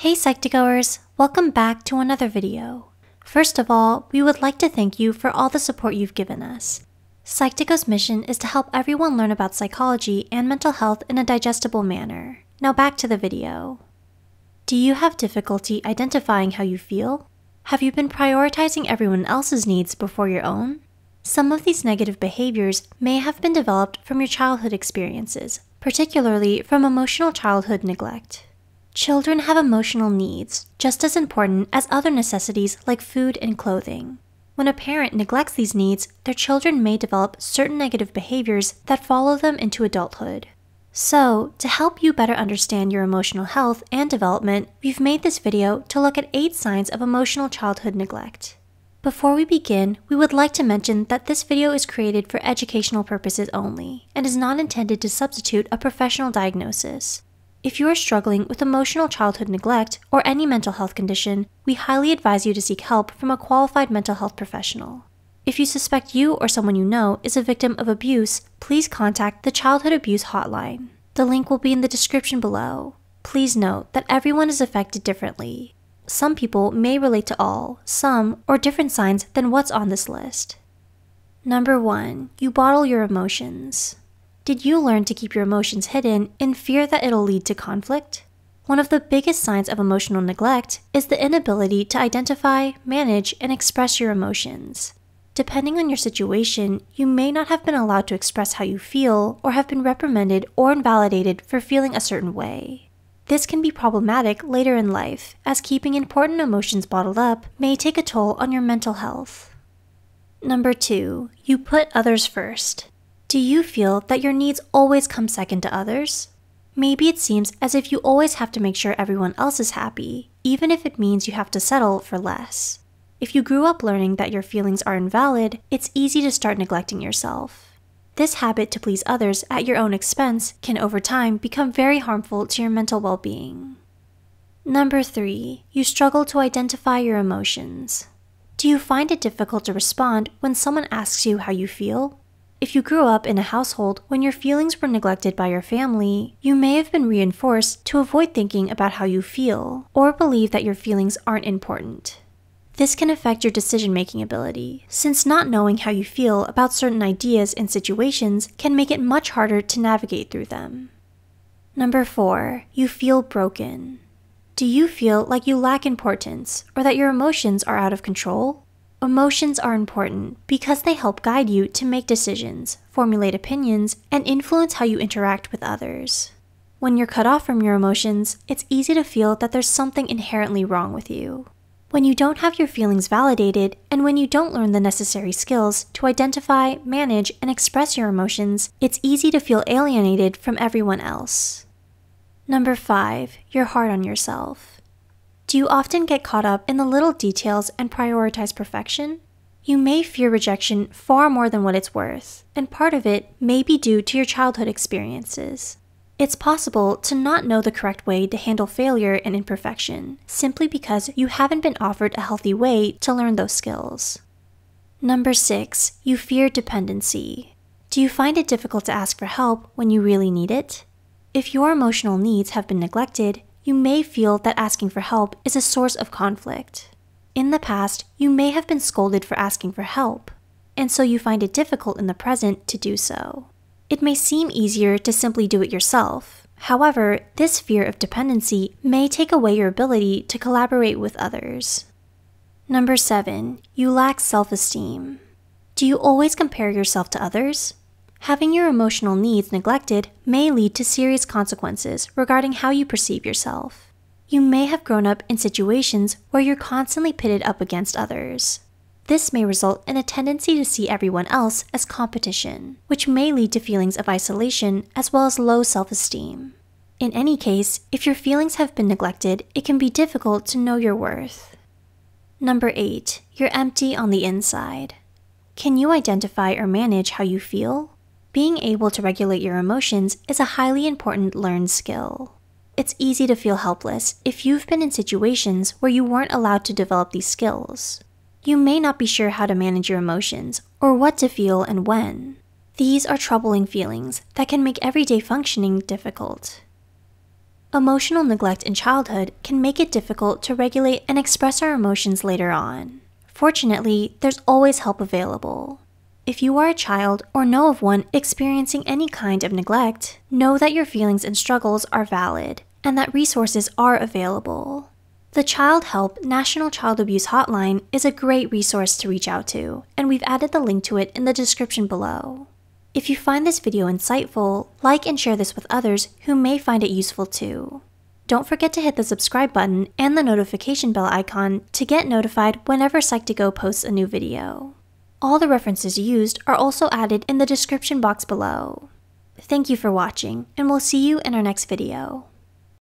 Hey Psych2Goers, welcome back to another video. First of all, we would like to thank you for all the support you've given us. Psych2Go's mission is to help everyone learn about psychology and mental health in a digestible manner. Now back to the video. Do you have difficulty identifying how you feel? Have you been prioritizing everyone else's needs before your own? Some of these negative behaviors may have been developed from your childhood experiences, particularly from emotional childhood neglect. Children have emotional needs, just as important as other necessities like food and clothing. When a parent neglects these needs, their children may develop certain negative behaviors that follow them into adulthood. So, to help you better understand your emotional health and development, we've made this video to look at 8 signs of emotional childhood neglect. Before we begin, we would like to mention that this video is created for educational purposes only and is not intended to substitute a professional diagnosis. If you are struggling with emotional childhood neglect or any mental health condition, we highly advise you to seek help from a qualified mental health professional. If you suspect you or someone you know is a victim of abuse, please contact the Childhood Abuse Hotline. The link will be in the description below. Please note that everyone is affected differently. Some people may relate to all, some, or different signs than what's on this list. Number 1. You bottle your emotions. Did you learn to keep your emotions hidden in fear that it'll lead to conflict? One of the biggest signs of emotional neglect is the inability to identify, manage, and express your emotions. Depending on your situation, you may not have been allowed to express how you feel or have been reprimanded or invalidated for feeling a certain way. This can be problematic later in life, as keeping important emotions bottled up may take a toll on your mental health. Number two, you put others first. Do you feel that your needs always come second to others? Maybe it seems as if you always have to make sure everyone else is happy, even if it means you have to settle for less. If you grew up learning that your feelings are invalid, it's easy to start neglecting yourself. This habit to please others at your own expense can over time become very harmful to your mental well being. Number three, you struggle to identify your emotions. Do you find it difficult to respond when someone asks you how you feel? If you grew up in a household when your feelings were neglected by your family, you may have been reinforced to avoid thinking about how you feel or believe that your feelings aren't important. This can affect your decision making ability, since not knowing how you feel about certain ideas and situations can make it much harder to navigate through them. Number 4. You feel broken. Do you feel like you lack importance or that your emotions are out of control? Emotions are important because they help guide you to make decisions, formulate opinions, and influence how you interact with others. When you're cut off from your emotions, it's easy to feel that there's something inherently wrong with you. When you don't have your feelings validated, and when you don't learn the necessary skills to identify, manage, and express your emotions, it's easy to feel alienated from everyone else. Number five, you're hard on yourself. Do you often get caught up in the little details and prioritize perfection? You may fear rejection far more than what it's worth, and part of it may be due to your childhood experiences. It's possible to not know the correct way to handle failure and imperfection, simply because you haven't been offered a healthy way to learn those skills. Number six, you fear dependency. Do you find it difficult to ask for help when you really need it? If your emotional needs have been neglected, you may feel that asking for help is a source of conflict. In the past, you may have been scolded for asking for help, and so you find it difficult in the present to do so. It may seem easier to simply do it yourself. However, this fear of dependency may take away your ability to collaborate with others. Number seven, you lack self esteem. Do you always compare yourself to others? Having your emotional needs neglected may lead to serious consequences regarding how you perceive yourself. You may have grown up in situations where you're constantly pitted up against others. This may result in a tendency to see everyone else as competition, which may lead to feelings of isolation as well as low self esteem. In any case, if your feelings have been neglected, it can be difficult to know your worth. Number 8. You're empty on the inside. Can you identify or manage how you feel? Being able to regulate your emotions is a highly important learned skill. It's easy to feel helpless if you've been in situations where you weren't allowed to develop these skills. You may not be sure how to manage your emotions or what to feel and when. These are troubling feelings that can make everyday functioning difficult. Emotional neglect in childhood can make it difficult to regulate and express our emotions later on. Fortunately, there's always help available. If you are a child or know of one experiencing any kind of neglect, know that your feelings and struggles are valid and that resources are available. The Child Help National Child Abuse Hotline is a great resource to reach out to, and we've added the link to it in the description below. If you find this video insightful, like and share this with others who may find it useful too. Don't forget to hit the subscribe button and the notification bell icon to get notified whenever Psych2Go posts a new video. All the references used are also added in the description box below. Thank you for watching, and we'll see you in our next video.